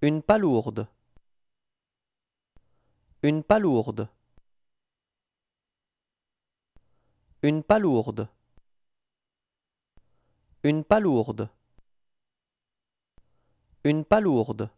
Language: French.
Une palourde. Une palourde. Une palourde. Une palourde. Une palourde.